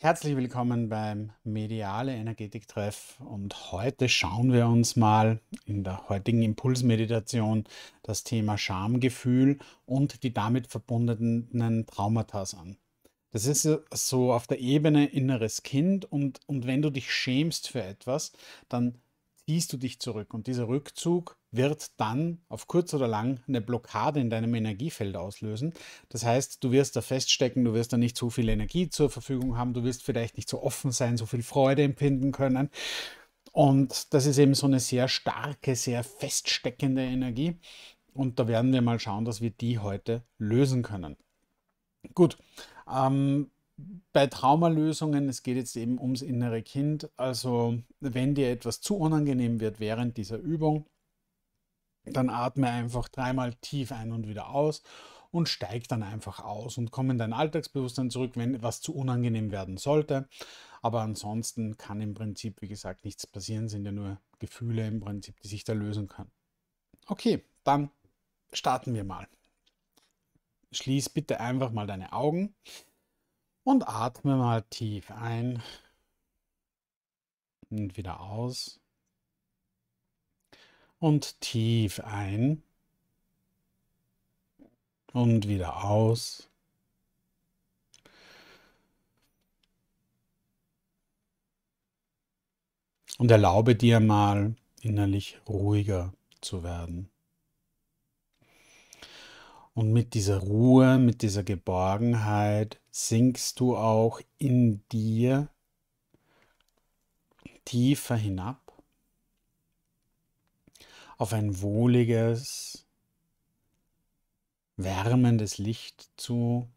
Herzlich willkommen beim Mediale Energetik Treff und heute schauen wir uns mal in der heutigen Impulsmeditation das Thema Schamgefühl und die damit verbundenen Traumata an. Das ist so auf der Ebene inneres Kind und, und wenn du dich schämst für etwas, dann ziehst du dich zurück und dieser Rückzug wird dann auf kurz oder lang eine Blockade in deinem Energiefeld auslösen. Das heißt, du wirst da feststecken, du wirst da nicht so viel Energie zur Verfügung haben, du wirst vielleicht nicht so offen sein, so viel Freude empfinden können. Und das ist eben so eine sehr starke, sehr feststeckende Energie. Und da werden wir mal schauen, dass wir die heute lösen können. Gut, ähm, bei Traumalösungen, es geht jetzt eben ums innere Kind. Also wenn dir etwas zu unangenehm wird während dieser Übung, dann atme einfach dreimal tief ein und wieder aus und steig dann einfach aus und komm in dein Alltagsbewusstsein zurück, wenn etwas zu unangenehm werden sollte. Aber ansonsten kann im Prinzip, wie gesagt, nichts passieren, sind ja nur Gefühle im Prinzip, die sich da lösen können. Okay, dann starten wir mal. Schließ bitte einfach mal deine Augen und atme mal tief ein und wieder aus und tief ein und wieder aus. Und erlaube dir mal innerlich ruhiger zu werden. Und mit dieser Ruhe, mit dieser Geborgenheit sinkst du auch in dir tiefer hinab auf ein wohliges, wärmendes Licht zu,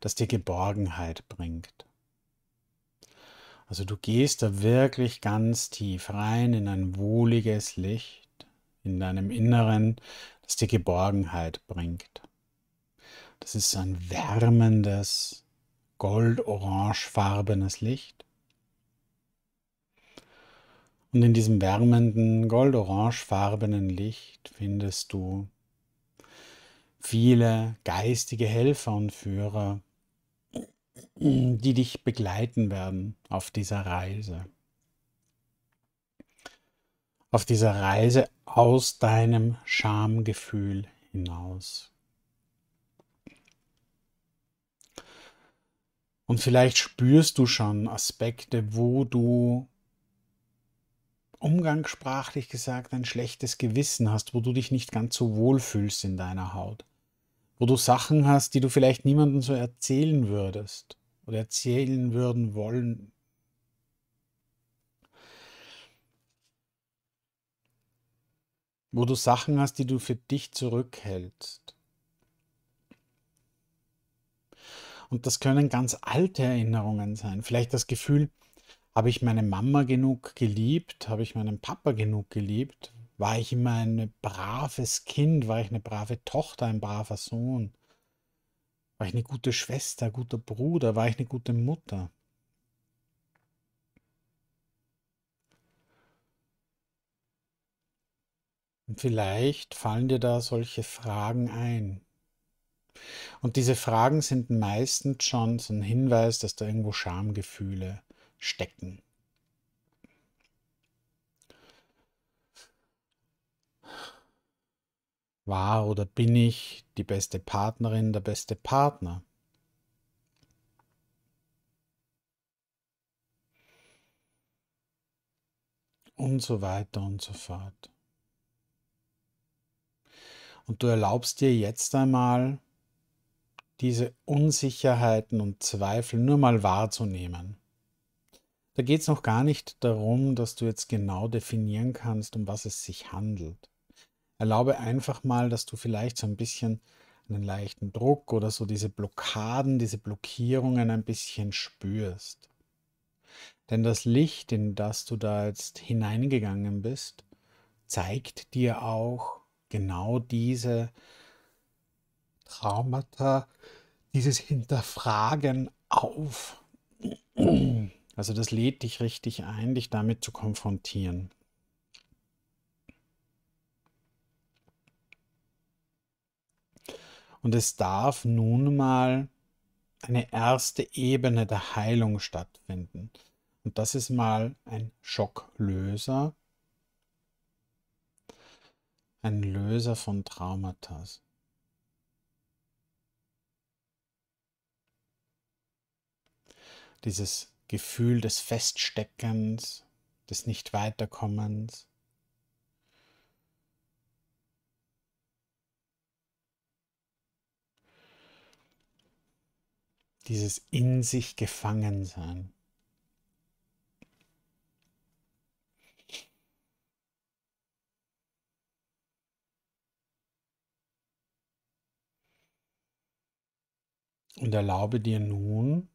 das dir Geborgenheit bringt. Also du gehst da wirklich ganz tief rein in ein wohliges Licht in deinem Inneren, das dir Geborgenheit bringt. Das ist ein wärmendes, goldorangefarbenes Licht. Und in diesem wärmenden, goldorangefarbenen Licht findest du viele geistige Helfer und Führer, die dich begleiten werden auf dieser Reise. Auf dieser Reise aus deinem Schamgefühl hinaus. Und vielleicht spürst du schon Aspekte, wo du umgangssprachlich gesagt ein schlechtes Gewissen hast, wo du dich nicht ganz so wohl fühlst in deiner Haut, wo du Sachen hast, die du vielleicht niemandem so erzählen würdest oder erzählen würden wollen. Wo du Sachen hast, die du für dich zurückhältst. Und das können ganz alte Erinnerungen sein. Vielleicht das Gefühl, habe ich meine Mama genug geliebt? Habe ich meinen Papa genug geliebt? War ich immer ein braves Kind? War ich eine brave Tochter, ein braver Sohn? War ich eine gute Schwester, guter Bruder? War ich eine gute Mutter? Und vielleicht fallen dir da solche Fragen ein. Und diese Fragen sind meistens schon so ein Hinweis, dass da irgendwo Schamgefühle sind stecken. War oder bin ich die beste Partnerin, der beste Partner? Und so weiter und so fort. Und du erlaubst dir jetzt einmal, diese Unsicherheiten und Zweifel nur mal wahrzunehmen. Da geht es noch gar nicht darum, dass du jetzt genau definieren kannst, um was es sich handelt. Erlaube einfach mal, dass du vielleicht so ein bisschen einen leichten Druck oder so diese Blockaden, diese Blockierungen ein bisschen spürst. Denn das Licht, in das du da jetzt hineingegangen bist, zeigt dir auch genau diese Traumata, dieses Hinterfragen auf. Also das lädt dich richtig ein, dich damit zu konfrontieren. Und es darf nun mal eine erste Ebene der Heilung stattfinden. Und das ist mal ein Schocklöser, ein Löser von Traumata. Dieses Gefühl des Feststeckens, des Nicht-Weiterkommens. Dieses in sich gefangen sein. Und erlaube dir nun,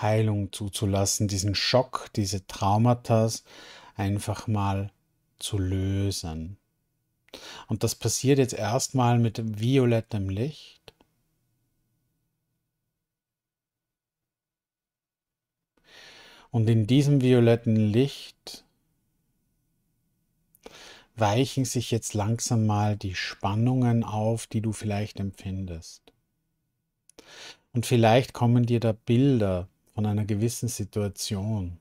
Heilung zuzulassen, diesen Schock, diese Traumata einfach mal zu lösen. Und das passiert jetzt erstmal mit violettem Licht. Und in diesem violetten Licht weichen sich jetzt langsam mal die Spannungen auf, die du vielleicht empfindest. Und vielleicht kommen dir da Bilder, von einer gewissen Situation.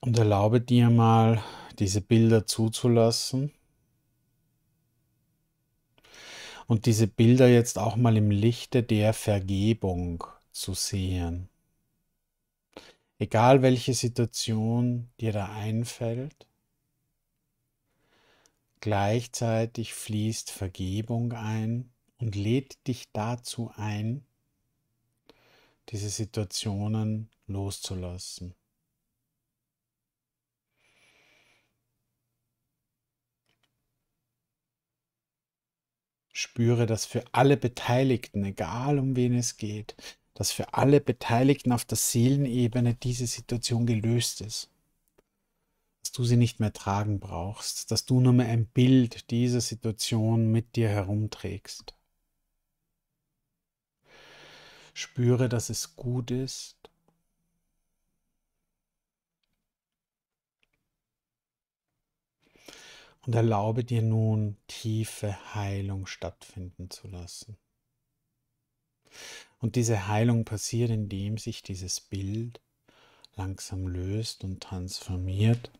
Und erlaube dir mal, diese Bilder zuzulassen. Und diese Bilder jetzt auch mal im Lichte der Vergebung zu sehen. Egal welche Situation dir da einfällt, Gleichzeitig fließt Vergebung ein und lädt dich dazu ein, diese Situationen loszulassen. Spüre, dass für alle Beteiligten, egal um wen es geht, dass für alle Beteiligten auf der Seelenebene diese Situation gelöst ist dass du sie nicht mehr tragen brauchst, dass du nur mehr ein Bild dieser Situation mit dir herumträgst. Spüre, dass es gut ist. Und erlaube dir nun, tiefe Heilung stattfinden zu lassen. Und diese Heilung passiert, indem sich dieses Bild langsam löst und transformiert.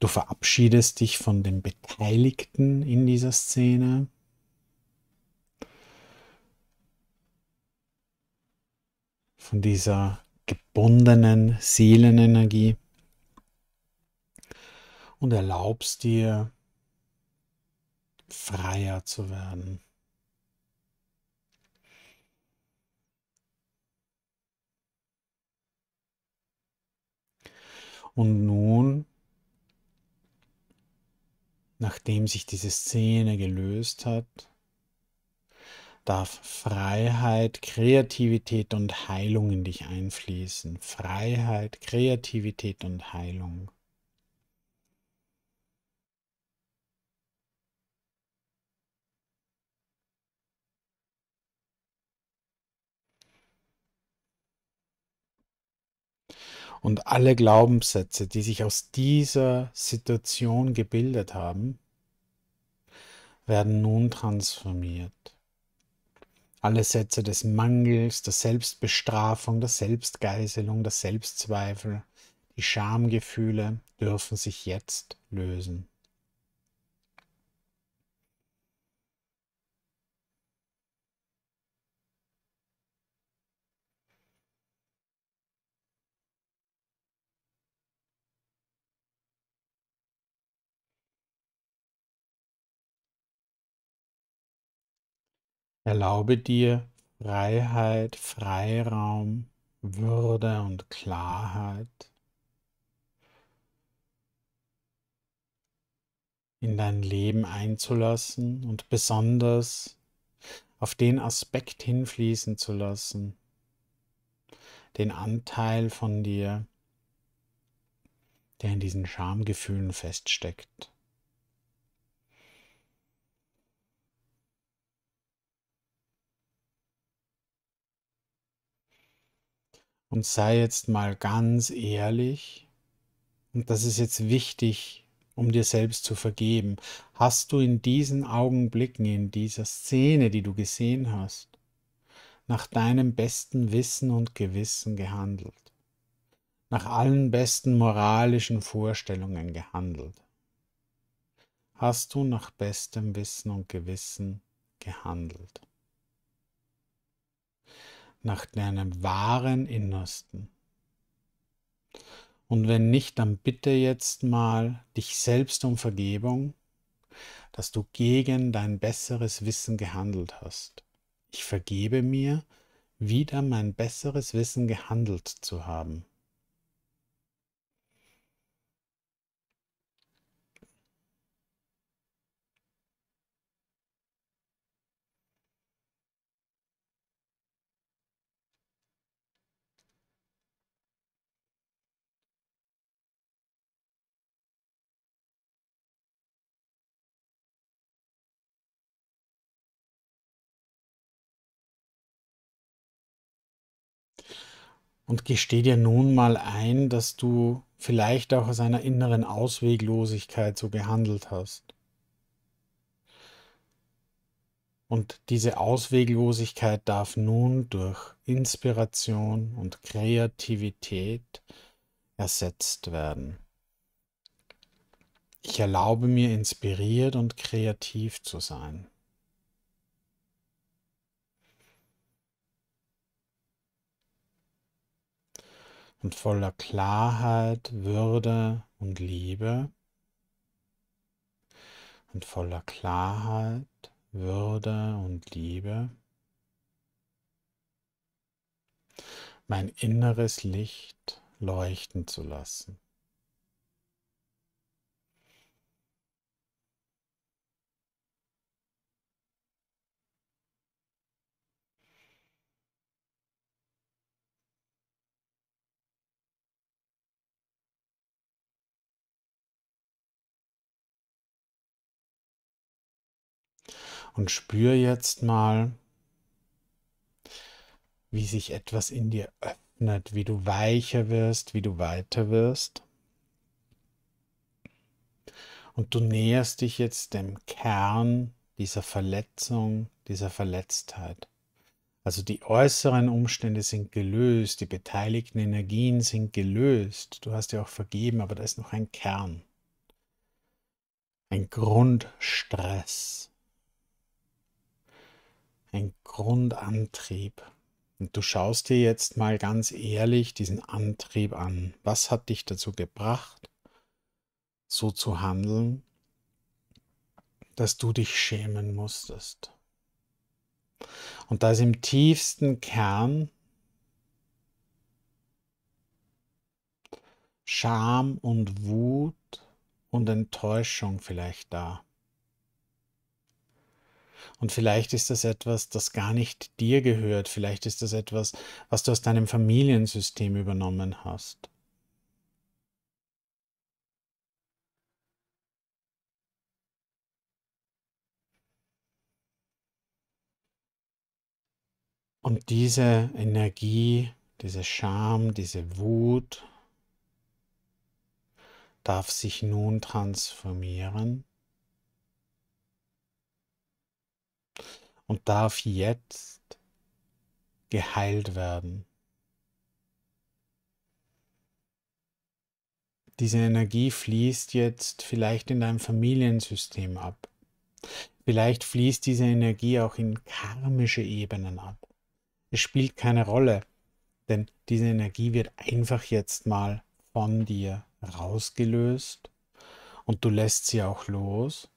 Du verabschiedest dich von den Beteiligten in dieser Szene. Von dieser gebundenen Seelenenergie. Und erlaubst dir, freier zu werden. Und nun, nachdem sich diese Szene gelöst hat, darf Freiheit, Kreativität und Heilung in dich einfließen. Freiheit, Kreativität und Heilung. Und alle Glaubenssätze, die sich aus dieser Situation gebildet haben, werden nun transformiert. Alle Sätze des Mangels, der Selbstbestrafung, der Selbstgeißelung, der Selbstzweifel, die Schamgefühle dürfen sich jetzt lösen. Erlaube dir Freiheit, Freiraum, Würde und Klarheit in dein Leben einzulassen und besonders auf den Aspekt hinfließen zu lassen, den Anteil von dir, der in diesen Schamgefühlen feststeckt. Und sei jetzt mal ganz ehrlich, und das ist jetzt wichtig, um dir selbst zu vergeben, hast du in diesen Augenblicken, in dieser Szene, die du gesehen hast, nach deinem besten Wissen und Gewissen gehandelt, nach allen besten moralischen Vorstellungen gehandelt. Hast du nach bestem Wissen und Gewissen gehandelt? nach deinem wahren Innersten. Und wenn nicht, dann bitte jetzt mal dich selbst um Vergebung, dass du gegen dein besseres Wissen gehandelt hast. Ich vergebe mir, wieder mein besseres Wissen gehandelt zu haben. und gesteh dir nun mal ein, dass du vielleicht auch aus einer inneren Ausweglosigkeit so gehandelt hast. Und diese Ausweglosigkeit darf nun durch Inspiration und Kreativität ersetzt werden. Ich erlaube mir, inspiriert und kreativ zu sein. und voller Klarheit, Würde und Liebe und voller Klarheit, Würde und Liebe. Mein inneres Licht leuchten zu lassen. und spür jetzt mal, wie sich etwas in dir öffnet, wie du weicher wirst, wie du weiter wirst. Und du näherst dich jetzt dem Kern dieser Verletzung, dieser Verletztheit. Also die äußeren Umstände sind gelöst, die beteiligten Energien sind gelöst. Du hast ja auch vergeben, aber da ist noch ein Kern. Ein Grundstress ein Grundantrieb. Und du schaust dir jetzt mal ganz ehrlich diesen Antrieb an. Was hat dich dazu gebracht, so zu handeln, dass du dich schämen musstest? Und da ist im tiefsten Kern Scham und Wut und Enttäuschung vielleicht da. Und vielleicht ist das etwas, das gar nicht dir gehört. Vielleicht ist das etwas, was du aus deinem Familiensystem übernommen hast. Und diese Energie, diese Scham, diese Wut darf sich nun transformieren und darf jetzt geheilt werden. Diese Energie fließt jetzt vielleicht in deinem Familiensystem ab. Vielleicht fließt diese Energie auch in karmische Ebenen ab. Es spielt keine Rolle, denn diese Energie wird einfach jetzt mal von dir rausgelöst und du lässt sie auch los.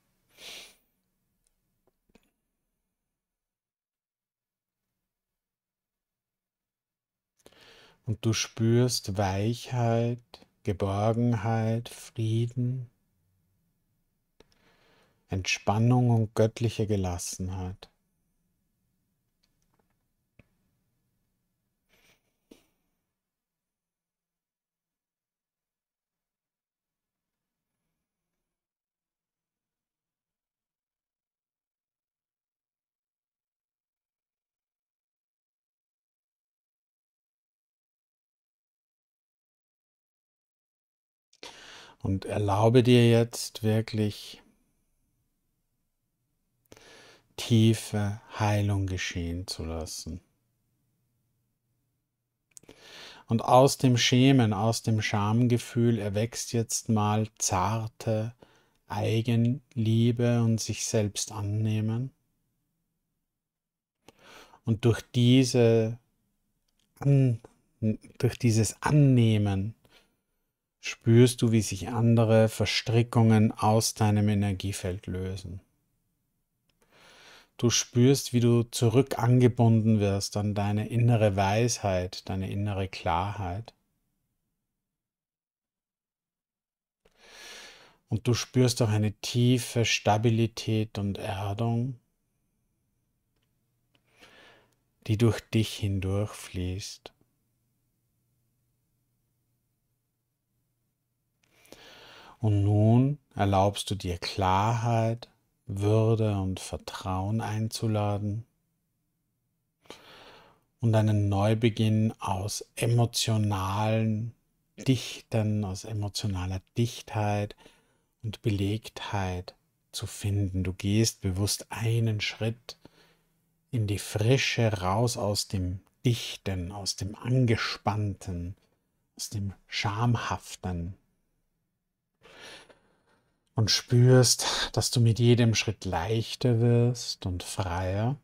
und du spürst Weichheit, Geborgenheit, Frieden, Entspannung und göttliche Gelassenheit. Und erlaube dir jetzt wirklich tiefe Heilung geschehen zu lassen. Und aus dem Schämen, aus dem Schamgefühl erwächst jetzt mal zarte Eigenliebe und sich selbst annehmen. Und durch, diese, durch dieses Annehmen spürst du, wie sich andere Verstrickungen aus deinem Energiefeld lösen. Du spürst, wie du zurück angebunden wirst an deine innere Weisheit, deine innere Klarheit. Und du spürst auch eine tiefe Stabilität und Erdung, die durch dich hindurch fließt. Und nun erlaubst du dir Klarheit, Würde und Vertrauen einzuladen und einen Neubeginn aus emotionalen Dichten, aus emotionaler Dichtheit und Belegtheit zu finden. Du gehst bewusst einen Schritt in die Frische raus aus dem Dichten, aus dem Angespannten, aus dem Schamhaften und spürst, dass du mit jedem Schritt leichter wirst und freier.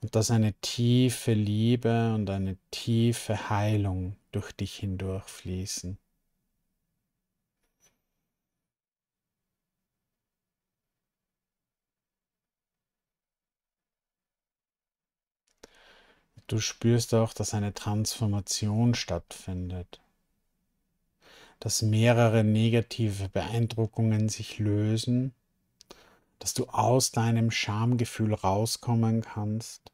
Und dass eine tiefe Liebe und eine tiefe Heilung durch dich hindurchfließen. Du spürst auch, dass eine Transformation stattfindet dass mehrere negative Beeindruckungen sich lösen, dass du aus deinem Schamgefühl rauskommen kannst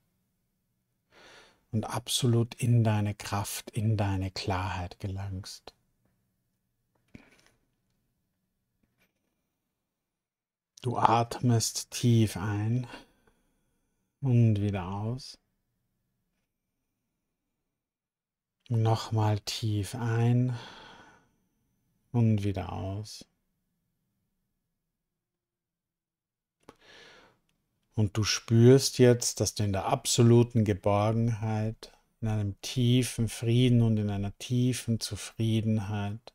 und absolut in deine Kraft, in deine Klarheit gelangst. Du atmest tief ein und wieder aus. Nochmal tief ein und wieder aus. Und du spürst jetzt, dass du in der absoluten Geborgenheit, in einem tiefen Frieden und in einer tiefen Zufriedenheit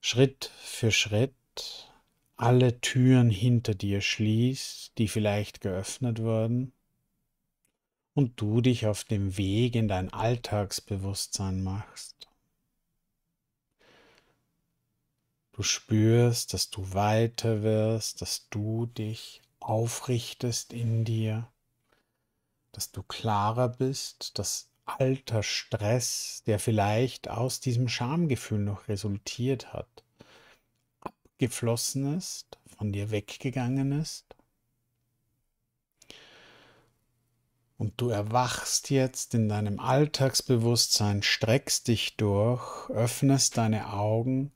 Schritt für Schritt alle Türen hinter dir schließt, die vielleicht geöffnet wurden, und du dich auf dem Weg in dein Alltagsbewusstsein machst. Du spürst, dass du weiter wirst, dass du dich aufrichtest in dir, dass du klarer bist, dass alter Stress, der vielleicht aus diesem Schamgefühl noch resultiert hat, abgeflossen ist, von dir weggegangen ist. Und du erwachst jetzt in deinem Alltagsbewusstsein, streckst dich durch, öffnest deine Augen,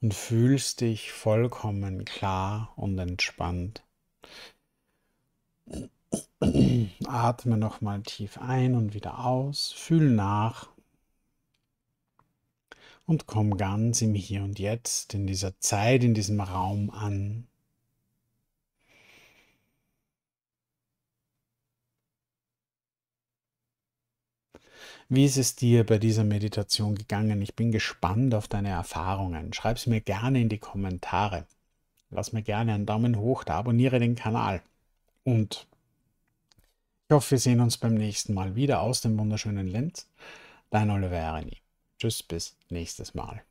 und fühlst dich vollkommen klar und entspannt. Atme nochmal tief ein und wieder aus, fühl nach und komm ganz im Hier und Jetzt, in dieser Zeit, in diesem Raum an. Wie ist es dir bei dieser Meditation gegangen? Ich bin gespannt auf deine Erfahrungen. Schreib es mir gerne in die Kommentare. Lass mir gerne einen Daumen hoch da, abonniere den Kanal. Und ich hoffe, wir sehen uns beim nächsten Mal wieder aus dem wunderschönen Lenz. Dein Oliver Erini. Tschüss, bis nächstes Mal.